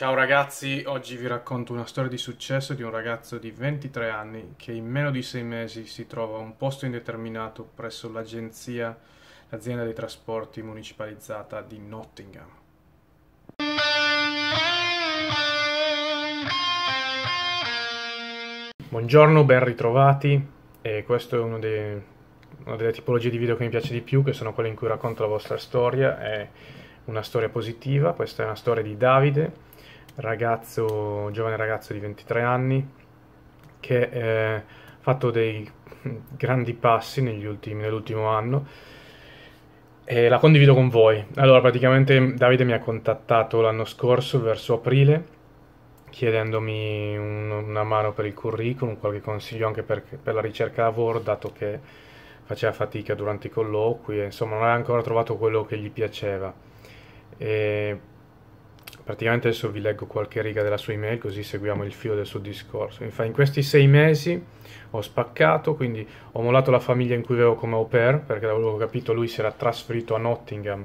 Ciao ragazzi, oggi vi racconto una storia di successo di un ragazzo di 23 anni che in meno di 6 mesi si trova a un posto indeterminato presso l'agenzia, l'azienda dei trasporti municipalizzata di Nottingham. Buongiorno, ben ritrovati e questo è uno dei, una delle tipologie di video che mi piace di più, che sono quelle in cui racconto la vostra storia, è una storia positiva, questa è una storia di Davide ragazzo, giovane ragazzo di 23 anni che eh, ha eh, fatto dei grandi passi nell'ultimo anno e la condivido con voi. Allora, praticamente Davide mi ha contattato l'anno scorso, verso aprile, chiedendomi un, una mano per il curriculum, qualche consiglio anche per, per la ricerca lavoro, dato che faceva fatica durante i colloqui e insomma non aveva ancora trovato quello che gli piaceva. E Praticamente adesso vi leggo qualche riga della sua email così seguiamo il filo del suo discorso. Mi fa in questi sei mesi ho spaccato, quindi ho mollato la famiglia in cui avevo come au pair, perché l'avevo capito lui si era trasferito a Nottingham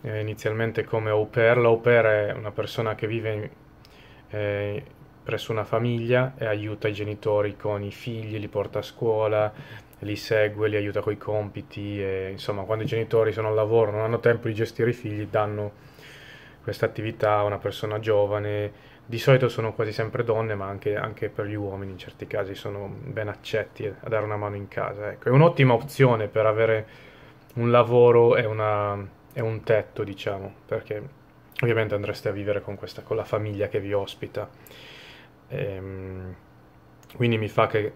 eh, inizialmente come au pair. L'au pair è una persona che vive eh, presso una famiglia e aiuta i genitori con i figli, li porta a scuola, li segue, li aiuta coi compiti, e, insomma quando i genitori sono al lavoro, non hanno tempo di gestire i figli, danno questa attività a una persona giovane. Di solito sono quasi sempre donne, ma anche, anche, per gli uomini in certi casi sono ben accetti a dare una mano in casa. Ecco, è un'ottima opzione per avere un lavoro e, una, e un tetto, diciamo, perché ovviamente andreste a vivere con, questa, con la famiglia che vi ospita. Ehm, quindi mi fa che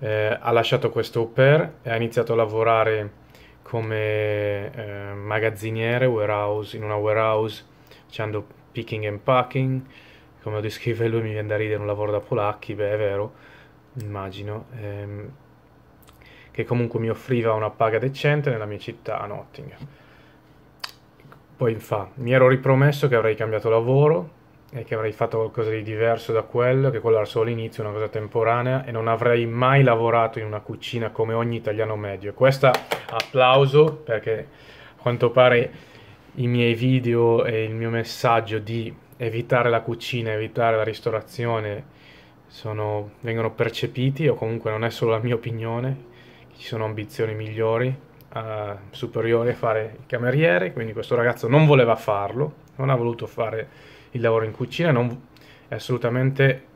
eh, ha lasciato questo au pair e ha iniziato a lavorare come eh, magazziniere warehouse, in una warehouse facendo picking and packing, come lo descrive lui mi viene da ridere un lavoro da polacchi, beh è vero, immagino, ehm, che comunque mi offriva una paga decente nella mia città a Nottingham. Poi fa, mi ero ripromesso che avrei cambiato lavoro e che avrei fatto qualcosa di diverso da quello, che quello era solo l'inizio, una cosa temporanea e non avrei mai lavorato in una cucina come ogni italiano medio. Questa applauso perché a quanto pare i miei video e il mio messaggio di evitare la cucina, evitare la ristorazione sono, vengono percepiti o comunque non è solo la mia opinione, ci sono ambizioni migliori, eh, superiori a fare il cameriere, quindi questo ragazzo non voleva farlo, non ha voluto fare il lavoro in cucina, non, assolutamente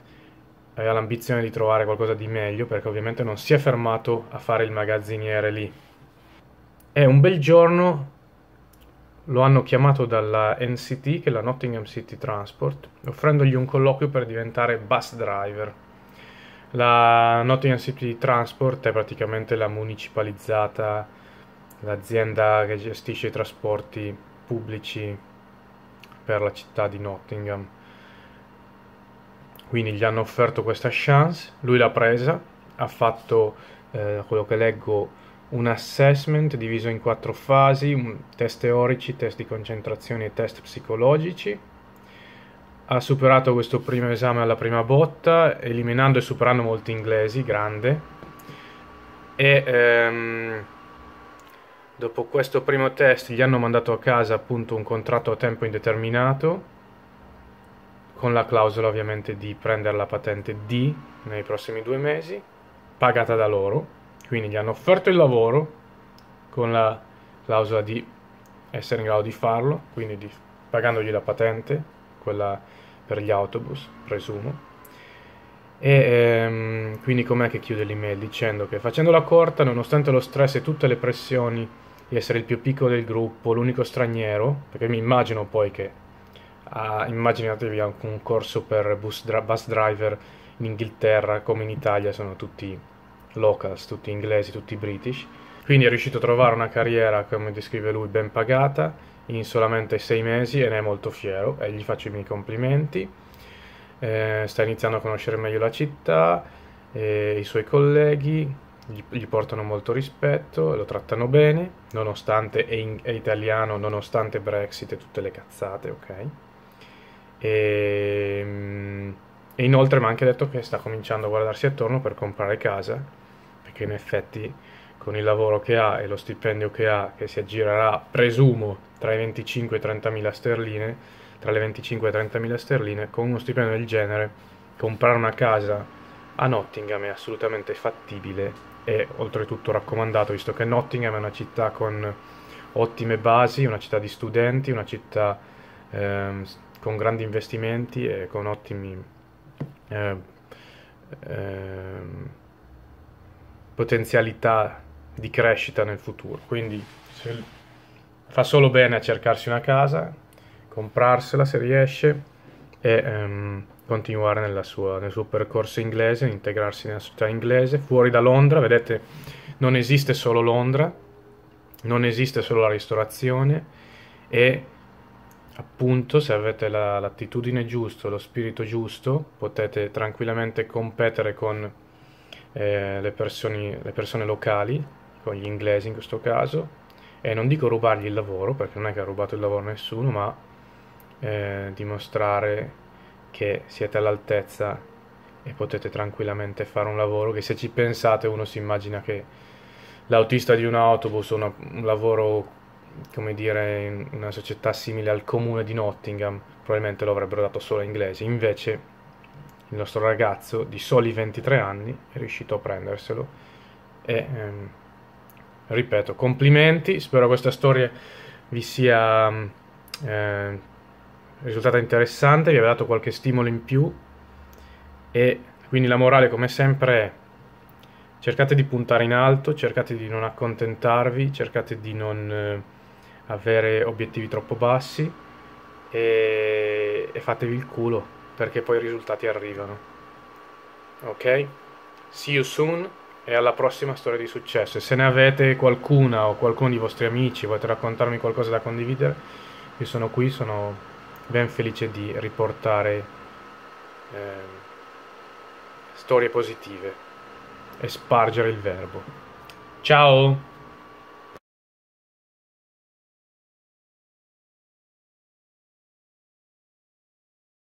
aveva l'ambizione di trovare qualcosa di meglio perché ovviamente non si è fermato a fare il magazziniere lì. E un bel giorno lo hanno chiamato dalla NCT, che è la Nottingham City Transport, offrendogli un colloquio per diventare bus driver. La Nottingham City Transport è praticamente la municipalizzata, l'azienda che gestisce i trasporti pubblici per la città di Nottingham. Quindi gli hanno offerto questa chance, lui l'ha presa, ha fatto, eh, quello che leggo, un assessment diviso in quattro fasi, test teorici, test di concentrazione e test psicologici. Ha superato questo primo esame alla prima botta, eliminando e superando molti inglesi, grande. E ehm, dopo questo primo test gli hanno mandato a casa appunto un contratto a tempo indeterminato, con la clausola ovviamente di prendere la patente D nei prossimi due mesi, pagata da loro quindi gli hanno offerto il lavoro con la clausola di essere in grado di farlo, quindi di, pagandogli la patente, quella per gli autobus, presumo. E ehm, quindi com'è che chiude l'email? Dicendo che facendo la corta, nonostante lo stress e tutte le pressioni di essere il più piccolo del gruppo, l'unico straniero, perché mi immagino poi che, ah, immaginatevi anche un corso per bus, dra- bus driver in Inghilterra come in Italia sono tutti locals, tutti inglesi, tutti british. Quindi è riuscito a trovare una carriera, come descrive lui, ben pagata in solamente sei mesi e ne è molto fiero e gli faccio i miei complimenti. Eh, sta iniziando a conoscere meglio la città, e i suoi colleghi gli, gli, portano molto rispetto, lo trattano bene, nonostante è, in, è, italiano, nonostante Brexit e tutte le cazzate, ok? E e inoltre mi ha anche detto che sta cominciando a guardarsi attorno per comprare casa, perché in effetti con il lavoro che ha e lo stipendio che ha, che si aggirerà, presumo, tra i 25 e 30 mila sterline, tra le 25 e 30 mila sterline, con uno stipendio del genere, comprare una casa a Nottingham è assolutamente fattibile e oltretutto raccomandato, visto che Nottingham è una città con ottime basi, una città di studenti, una città eh, con grandi investimenti e con ottimi Ehm, ehm, potenzialità di crescita nel futuro. Quindi fa solo bene a cercarsi una casa, comprarsela se riesce e ehm, continuare sua, nel suo percorso inglese, integrarsi nella società inglese, fuori da Londra, vedete, non esiste solo Londra, non esiste solo la ristorazione e appunto se avete la, l'attitudine giusta, lo spirito giusto, potete tranquillamente competere con eh, le, persone, le persone locali, con gli inglesi in questo caso, e non dico rubargli il lavoro, perché non è che ha rubato il lavoro a nessuno, ma eh, dimostrare che siete all'altezza e potete tranquillamente fare un lavoro che se ci pensate uno si immagina che l'autista di un autobus o un lavoro come dire, una società simile al comune di Nottingham, probabilmente lo avrebbero dato solo in inglese. Invece il nostro ragazzo di soli 23 anni è riuscito a prenderselo. E ehm, ripeto, complimenti, spero questa storia vi sia eh, risultata interessante, vi abbia dato qualche stimolo in più e quindi la morale come sempre è cercate di puntare in alto, cercate di non accontentarvi, cercate di non... Eh, avere obiettivi troppo bassi e, e fatevi il culo perché poi i risultati arrivano. Ok? See you soon e alla prossima storia di successo. E se ne avete qualcuna o qualcuno di vostri amici, volete raccontarmi qualcosa da condividere, io sono qui, sono ben felice di riportare eh, storie positive e spargere il verbo. Ciao!